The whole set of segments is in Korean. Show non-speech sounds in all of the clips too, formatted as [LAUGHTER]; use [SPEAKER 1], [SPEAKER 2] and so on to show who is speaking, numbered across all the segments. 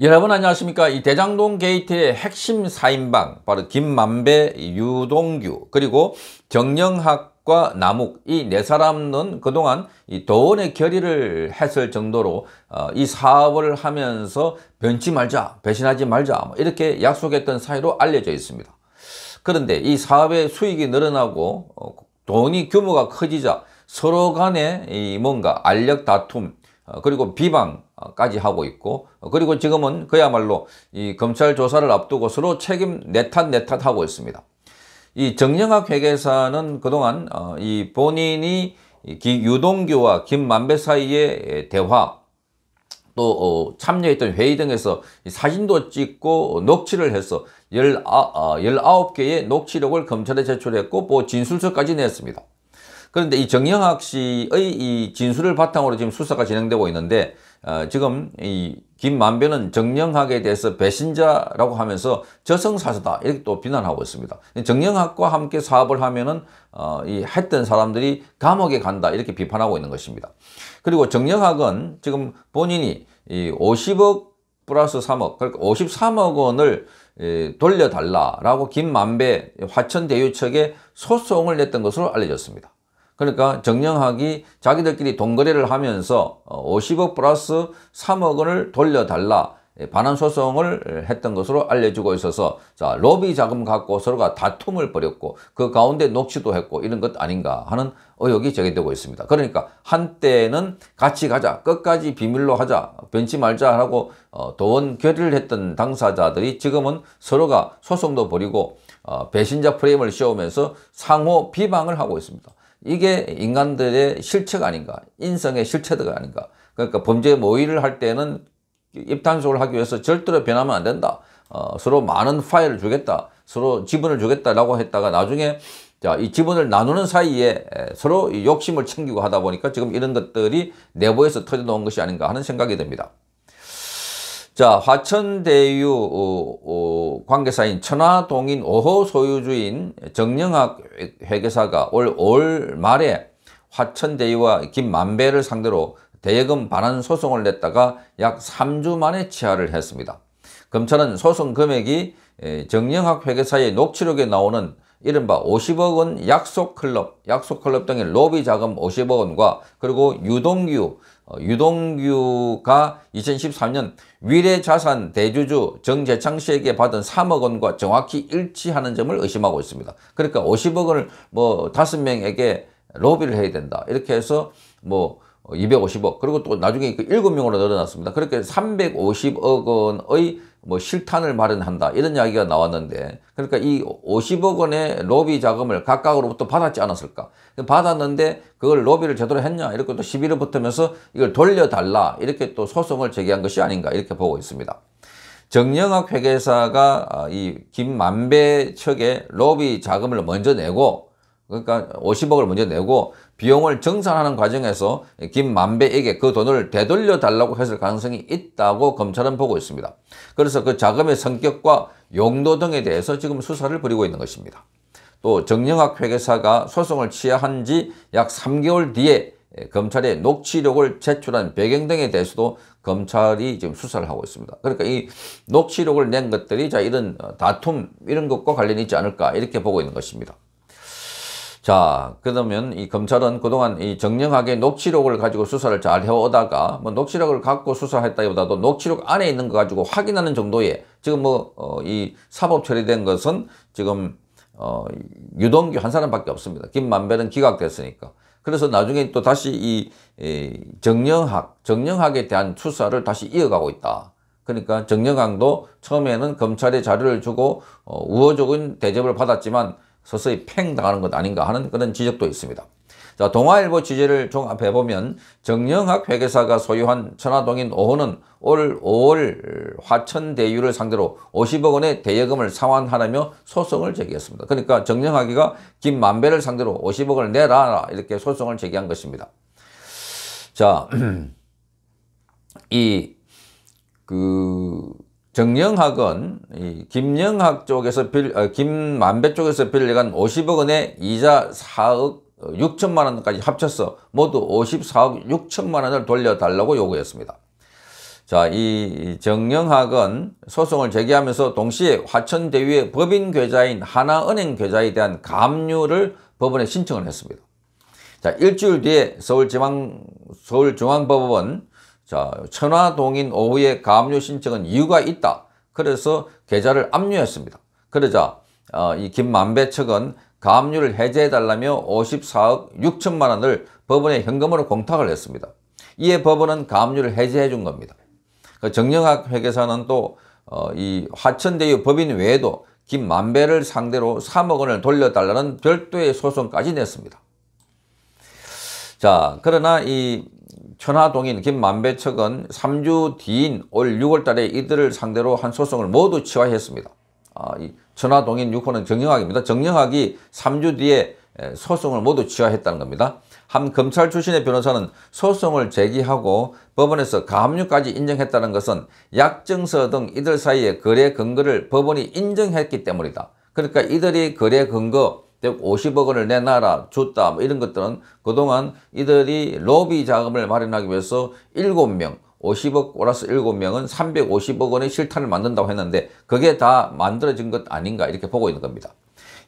[SPEAKER 1] 여러분 안녕하십니까 이 대장동 게이트의 핵심 4인방 바로 김만배, 유동규 그리고 정영학과 남욱 이 네 사람은 그동안 이 도원의 결의를 했을 정도로 어, 이 사업을 하면서 변치 말자 배신하지 말자 뭐 이렇게 약속했던 사이로 알려져 있습니다 그런데 이 사업의 수익이 늘어나고 어, 돈이 규모가 커지자 서로 간에 이 뭔가 알력 다툼 어, 그리고 비방 어, 까지 하고 있고 어, 그리고 지금은 그야말로 이 검찰 조사를 앞두고 서로 책임 내탓 내탓 하고 있습니다. 이 정영학 회계사는 그동안 어, 이 본인이 유동규와 김만배 사이의 대화 또 참여했던 회의 등에서 사진도 찍고 녹취를 해서 19개의 녹취록을 검찰에 제출했고 뭐 진술서까지 냈습니다. 그런데 이 정영학 씨의 이 진술을 바탕으로 지금 수사가 진행되고 있는데 어, 지금 이 김만배는 정령학에 대해서 배신자라고 하면서 저승사자다 이렇게 또 비난하고 있습니다. 정령학과 함께 사업을 하면은 어, 이 했던 사람들이 감옥에 간다 이렇게 비판하고 있는 것입니다. 그리고 정령학은 지금 본인이 이 50억 플러스 3억 그러니까 53억 원을 예, 돌려달라라고 김만배 화천대유 측에 소송을 냈던 것으로 알려졌습니다. 그러니까 정영학이 자기들끼리 동거래를 하면서 50억 어, 플러스 3억 원을 돌려달라 예, 반환 소송을 했던 것으로 알려지고 있어서 자 로비 자금 갖고 서로가 다툼을 벌였고 그 가운데 녹취도 했고 이런 것 아닌가 하는 의혹이 제기되고 있습니다. 그러니까 한때는 같이 가자 끝까지 비밀로 하자 변치 말자 라고 어, 도원 결의를 했던 당사자들이 지금은 서로가 소송도 벌이고 어, 배신자 프레임을 씌우면서 상호 비방을 하고 있습니다. 이게 인간들의 실체가 아닌가 인성의 실체가 아닌가 그러니까 범죄 모의를 할 때는 입탄속을 하기 위해서 절대로 변하면 안 된다 어, 서로 많은 파일을 주겠다 서로 지분을 주겠다라고 했다가 나중에 자, 이 지분을 나누는 사이에 서로 욕심을 챙기고 하다 보니까 지금 이런 것들이 내부에서 터져 놓은 것이 아닌가 하는 생각이 듭니다. 자, 화천대유 어, 어, 관계사인 천화동인 5호 소유주인 정영학 회계사가 올5 말에 화천대유와 김만배를 상대로 대여금 반환 소송을 냈다가 약 3주 만에 취하를 했습니다. 검찰은 소송 금액이 정영학 회계사의 녹취록에 나오는 이른바 50억 원 약속클럽, 약속클럽 등의 로비 자금 50억 원과 그리고 유동규, 어, 유동규가 2013년 위례자산 대주주 정재창 씨에게 받은 3억 원과 정확히 일치하는 점을 의심하고 있습니다. 그러니까 50억 원을 뭐 5명에게 로비를 해야 된다. 이렇게 해서 뭐 250억 그리고 또 나중에 그 7명으로 늘어났습니다. 그렇게 350억 원의 뭐 실탄을 마련한다 이런 이야기가 나왔는데 그러니까 이 50억 원의 로비 자금을 각각으로부터 받았지 않았을까 받았는데 그걸 로비를 제대로 했냐 이렇게 또 시비를 붙으면서 이걸 돌려달라 이렇게 또 소송을 제기한 것이 아닌가 이렇게 보고 있습니다 정영학 회계사가 아, 이 김만배 측에 로비 자금을 먼저 내고 그러니까 50억을 먼저 내고 비용을 정산하는 과정에서 김만배에게 그 돈을 되돌려 달라고 했을 가능성이 있다고 검찰은 보고 있습니다. 그래서 그 자금의 성격과 용도 등에 대해서 지금 수사를 벌이고 있는 것입니다. 또 정영학 회계사가 소송을 취하한 지 약 3개월 뒤에 검찰에 녹취록을 제출한 배경 등에 대해서도 검찰이 지금 수사를 하고 있습니다. 그러니까 이 녹취록을 낸 것들이 자 이런 다툼 이런 것과 관련이 있지 않을까 이렇게 보고 있는 것입니다. 자 그러면 이 검찰은 그동안 이 정령하게 녹취록을 가지고 수사를 잘 해오다가 뭐 녹취록을 갖고 수사했다기보다도 녹취록 안에 있는 거 가지고 확인하는 정도의 지금 뭐이 어, 사법 처리된 것은 지금 어, 유동규 한 사람밖에 없습니다. 김만배는 기각됐으니까. 그래서 나중에 또 다시 이, 이 정령학, 정령학에 대한 수사를 다시 이어가고 있다. 그러니까 정영학도 처음에는 검찰에 자료를 주고 어, 우호적인 대접을 받았지만 서서히 팽 당하는 것 아닌가 하는 그런 지적도 있습니다. 자, 동아일보 취재를 종합해보면 정영학 회계사가 소유한 천화동인 5호는 올 5월 화천대유를 상대로 50억 원의 대여금을 상환하라며 소송을 제기했습니다. 그러니까 정영학이가 김만배를 상대로 50억 원을 내라 이렇게 소송을 제기한 것입니다. 자, [CLEARS THROAT] 이, 그, 정영학은 김영학 쪽에서 빌, 어, 김만배 쪽에서 빌려간 50억 원에 이자 4억 6천만 어, 원까지 합쳐서 모두 54억 6천만 원을 돌려달라고 요구했습니다. 자, 이 정영학은 소송을 제기하면서 동시에 화천대유의 법인 계좌인 하나은행 계좌에 대한 감유를 법원에 신청을 했습니다. 자, 일주일 뒤에 서울지방, 서울중앙법원 자, 천화동인 오후에 가압류 신청은 이유가 있다. 그래서 계좌를 압류했습니다. 그러자 어, 이 김만배 측은 가압류를 해제해달라며 54억 6천만 원을 법원에 현금으로 공탁을 했습니다. 이에 법원은 가압류를 해제해 준 겁니다. 그 정영학 회계사는 또이 어, 화천대유 법인 외에도 김만배를 상대로 3억 원을 돌려달라는 별도의 소송까지 냈습니다. 자, 그러나 이 천하동인 김만배측은 3주 뒤인 올 6월달에 이들을 상대로 한 소송을 모두 취하했습니다. 아, 이 천화동인 6호는 정영학입니다. 정영학이 3주 뒤에 소송을 모두 취하했다는 겁니다. 한 검찰 출신의 변호사는 소송을 제기하고 법원에서 가압류까지 인정했다는 것은 약증서 등 이들 사이의 거래 근거를 법원이 인정했기 때문이다. 그러니까 이들이 거래 근거 50억 원을 내놔라 줬다 뭐 이런 것들은 그동안 이들이 로비 자금을 마련하기 위해서 7명 50억 플러스 7명은 350억 원의 실탄을 만든다고 했는데 그게 다 만들어진 것 아닌가 이렇게 보고 있는 겁니다.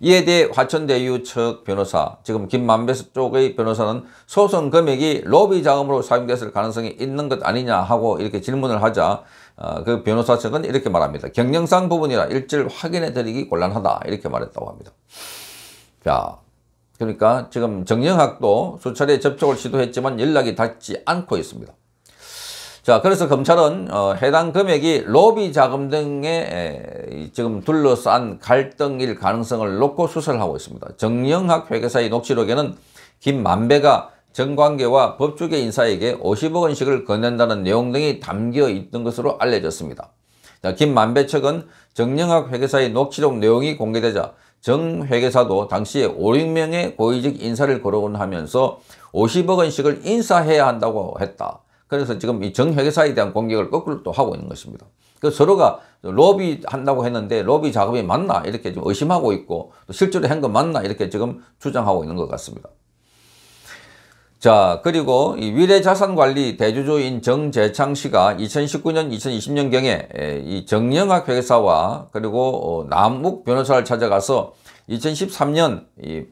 [SPEAKER 1] 이에 대해 화천대유 측 변호사, 지금 김만배 쪽의 변호사는 소송 금액이 로비 자금으로 사용됐을 가능성이 있는 것 아니냐 하고 이렇게 질문을 하자 어, 그 변호사 측은 이렇게 말합니다. 경영상 부분이라 일절 확인해 드리기 곤란하다 이렇게 말했다고 합니다. 자, 그러니까 지금 정영학도 수차례 접촉을 시도했지만 연락이 닿지 않고 있습니다. 자, 그래서 검찰은 어, 해당 금액이 로비 자금 등의 지금 둘러싼 갈등일 가능성을 놓고 수사를 하고 있습니다. 정영학 회계사의 녹취록에는 김만배가 정관계와 법조계 인사에게 50억 원씩을 건넨다는 내용 등이 담겨 있던 것으로 알려졌습니다. 자, 김만배 측은 정영학 회계사의 녹취록 내용이 공개되자 정 회계사도 당시에 5, 6명의 고위직 인사를 거론 하면서 50억 원씩을 인사해야 한다고 했다. 그래서 지금 이 정 회계사에 대한 공격을 거꾸로 또 하고 있는 것입니다. 그 서로가 로비 한다고 했는데 로비 작업이 맞나 이렇게 좀 의심하고 있고 실제로 한 거 맞나 이렇게 지금 주장하고 있는 것 같습니다. 자 그리고 이 위례 자산관리 대주주인 정재창 씨가 2019년 2020년경에 이 정영학 회계사와 그리고 어, 남욱 변호사를 찾아가서 2013년 이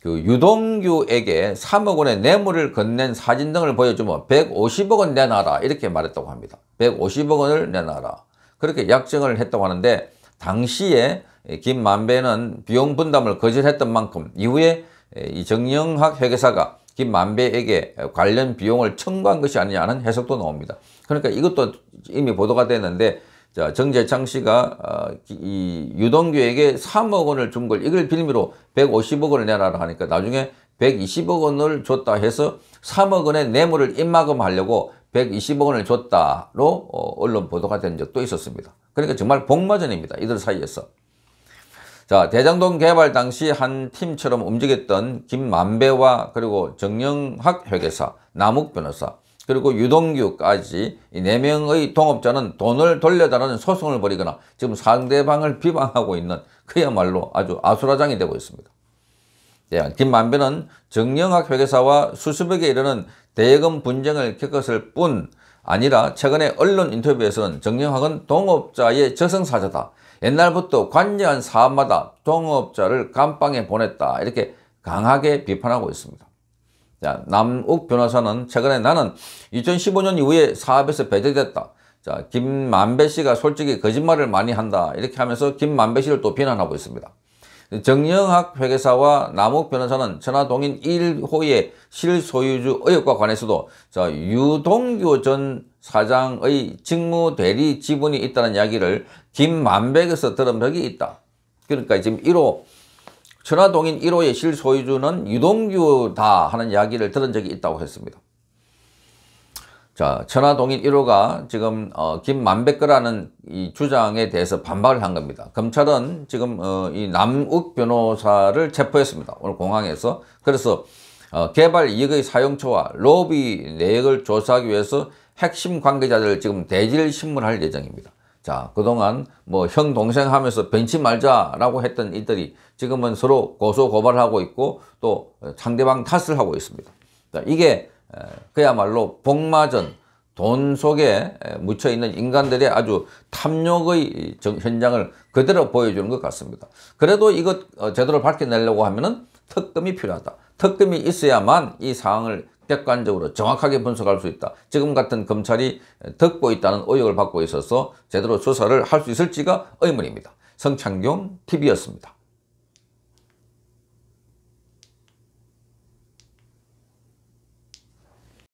[SPEAKER 1] 그 유동규에게 3억 원의 뇌물을 건넨 사진 등을 보여주면 150억 원 내놔라 이렇게 말했다고 합니다. 150억 원을 내놔라 그렇게 약정을 했다고 하는데 당시에 김만배는 비용 분담을 거절했던 만큼 이후에 이 정영학 회계사가 김만배에게 관련 비용을 청구한 것이 아니냐는 해석도 나옵니다. 그러니까 이것도 이미 보도가 됐는데 정재창 씨가 어, 이 유동규에게 3억 원을 준 걸 이걸 빌미로 150억 원을 내놔라 하니까 나중에 120억 원을 줬다 해서 3억 원의 뇌물을 입막음하려고 120억 원을 줬다로 어, 언론 보도가 된 적도 있었습니다. 그러니까 정말 복마전입니다. 이들 사이에서. 자 대장동 개발 당시 한 팀처럼 움직였던 김만배와 그리고 정영학 회계사, 남욱 변호사, 그리고 유동규까지 이 4명의 동업자는 돈을 돌려달라는 소송을 벌이거나 지금 상대방을 비방하고 있는 그야말로 아주 아수라장이 되고 있습니다. 예, 김만배는 정영학 회계사와 수십억에 이르는 대금 분쟁을 겪었을 뿐 아니라 최근에 언론 인터뷰에서는 정영학은 동업자의 저승사자다. 옛날부터 관한 사업마다 동업자를 감방에 보냈다 이렇게 강하게 비판하고 있습니다. 자, 남욱 변호사는 최근에 나는 2015년 이후에 사업에서 배제됐다. 자, 김만배 씨가 솔직히 거짓말을 많이 한다. 이렇게 하면서 김만배 씨를 또 비난하고 있습니다. 정영학 회계사와 남욱 변호사는 전화동인 1호의 실소유주 의혹과 관해서도 자, 유동규 전 사장의 직무 대리 지분이 있다는 이야기를 김만백에서 들은 적이 있다. 그러니까 지금 1호 전화동인 1호의 실소유주는 유동규다 하는 이야기를 들은 적이 있다고 했습니다. 자, 천화동일 1호가 지금 어, 김만백거라는 이 주장에 대해서 반박을 한 겁니다. 검찰은 지금 어, 이 남욱 변호사를 체포했습니다. 오늘 공항에서. 그래서 어, 개발 이익의 사용처와 로비 내역을 조사하기 위해서 핵심 관계자들을 지금 대질 심문할 예정입니다. 자, 그동안 뭐 형, 동생 하면서 변치 말자라고 했던 이들이 지금은 서로 고소, 고발하고 있고 또 상대방 탓을 하고 있습니다. 자, 이게 그야말로 복마전 돈 속에 묻혀있는 인간들의 아주 탐욕의 현장을 그대로 보여주는 것 같습니다. 그래도 이것 어, 제대로 밝혀내려고 하면 특검이 필요하다. 특검이 있어야만 이 상황을 객관적으로 정확하게 분석할 수 있다. 지금 같은 검찰이 덮고 있다는 의혹을 받고 있어서 제대로 조사를 할 수 있을지가 의문입니다. 성창경 TV였습니다.